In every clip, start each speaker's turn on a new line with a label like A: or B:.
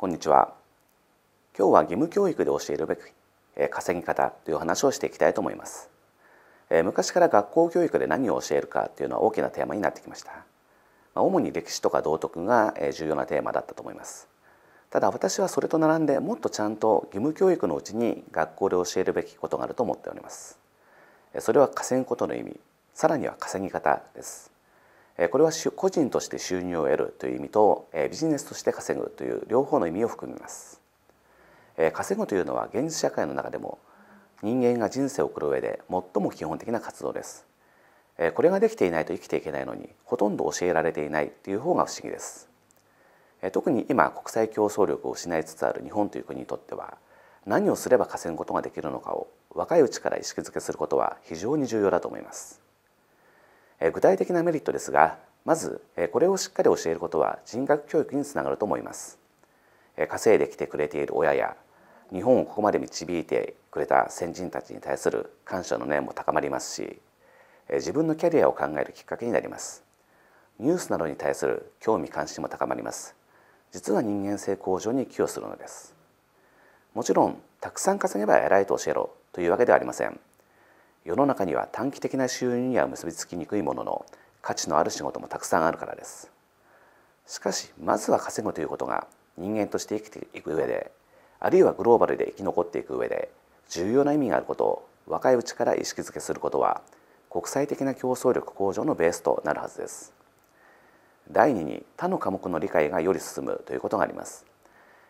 A: こんにちは今日は義務教育で教えるべき稼ぎ方という話をしていきたいと思います昔から学校教育で何を教えるかというのは大きなテーマになってきました主に歴史とか道徳が重要なテーマだったと思いますただ私はそれと並んでもっとちゃんと義務教育のうちに学校で教えるべきことがあると思っておりますそれは稼ぐことの意味さらには稼ぎ方ですこれは個人として収入を得るという意味とビジネスとして稼ぐという両方の意味を含みます稼ぐというのは現実社会の中でも人間が人生を送る上で最も基本的な活動ですこれができていないと生きていけないのにほとんど教えられていないという方が不思議です特に今国際競争力を失いつつある日本という国にとっては何をすれば稼ぐことができるのかを若いうちから意識づけすることは非常に重要だと思います具体的なメリットですがまずこれをしっかり教えることは人格教育につながると思います稼いできてくれている親や日本をここまで導いてくれた先人たちに対する感謝の念も高まりますし自分のキャリアを考えるきっかけになりますニュースなどに対する興味関心も高まります実は人間性向上に寄与するのですもちろんたくさん稼げば偉いと教えろというわけではありません世の中には短期的な収入には結びつきにくいものの価値のある仕事もたくさんあるからですしかしまずは稼ぐということが人間として生きていく上であるいはグローバルで生き残っていく上で重要な意味があることを若いうちから意識づけすることは国際的な競争力向上のベースとなるはずです第二に他の科目の理解がより進むということがあります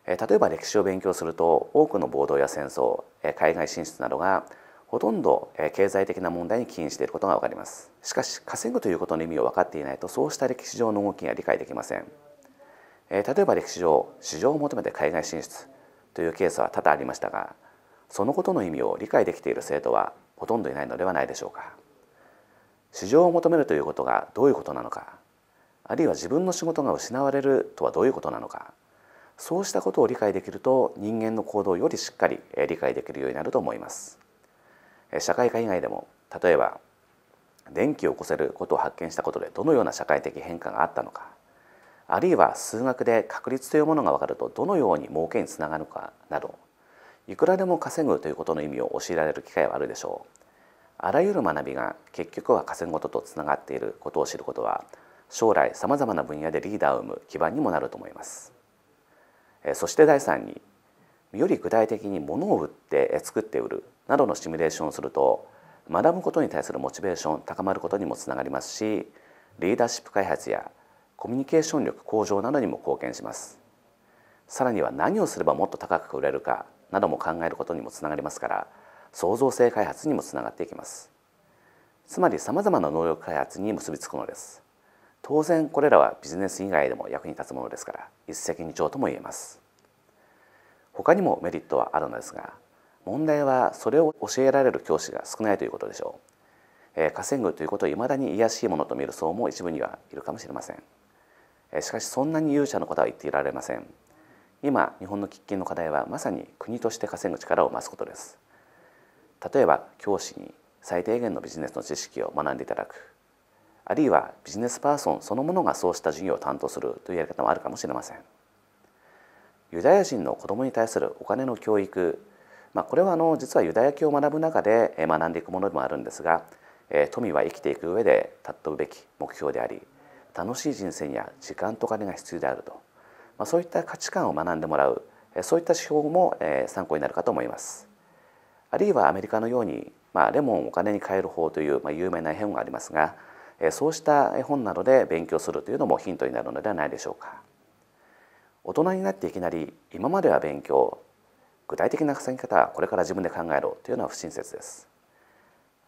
A: 例えば歴史を勉強すると多くの暴動や戦争海外進出などがほとんど経済的な問題に起因していることがわかりますしかし稼ぐということの意味を分かっていないとそうした歴史上の動きが理解できません例えば歴史上市場を求めて海外進出というケースは多々ありましたがそのことの意味を理解できている生徒はほとんどいないのではないでしょうか市場を求めるということがどういうことなのかあるいは自分の仕事が失われるとはどういうことなのかそうしたことを理解できると人間の行動をよりしっかり理解できるようになると思います。社会科以外でも例えば電気を起こせることを発見したことでどのような社会的変化があったのかあるいは数学で確率というものが分かるとどのように儲けにつながるのかなどいくらでも稼ぐということの意味を教えられる機会はあるでしょうあらゆる学びが結局は稼ぐこととつながっていることを知ることは将来さまざまな分野でリーダーを生む基盤にもなると思いますそして第3により具体的に物を売って作って売るなどのシミュレーションをすると学ぶことに対するモチベーション高まることにもつながりますしリーダーシップ開発やコミュニケーション力向上などにも貢献しますさらには何をすればもっと高く売れるかなども考えることにもつながりますから創造性開発にもつながっていきますつまりさまざまな能力開発に結びつくのです当然これらはビジネス以外でも役に立つものですから一石二鳥とも言えます他にもメリットはあるのですが問題はそれを教えられる教師が少ないということでしょう、えー、稼ぐということを未だに卑しいものと見る層も一部にはいるかもしれません、えー、しかしそんなに勇者のことは言っていられません今日本の喫緊の課題はまさに国として稼ぐ力を増すことです例えば教師に最低限のビジネスの知識を学んでいただくあるいはビジネスパーソンそのものがそうした授業を担当するというやり方もあるかもしれません。ユダヤ人の子どもに対するお金の教育、まあ、これはあの実はユダヤ教を学ぶ中で学んでいくものでもあるんですが富は生きていく上で尊ぶべき目標であり楽しい人生には時間とお金が必要であると、まあ、そういった価値観を学んでもらうそういった手法も参考になるかと思います。あるいはアメリカのように、まあ、レモンをお金に変える方という、まあ、有名な絵本がありますがそうした絵本などで勉強するというのもヒントになるのではないでしょうか。大人になっていきなり今までは勉強具体的な稼ぎ方はこれから自分で考えろというのは不親切です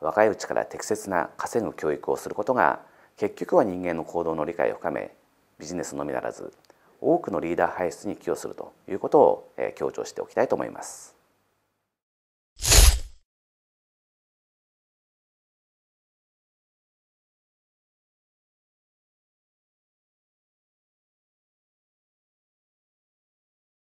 A: 若いうちから適切な稼ぐ教育をすることが結局は人間の行動の理解を深めビジネスのみならず多くのリーダー輩出に寄与するということを強調しておきたいと思います。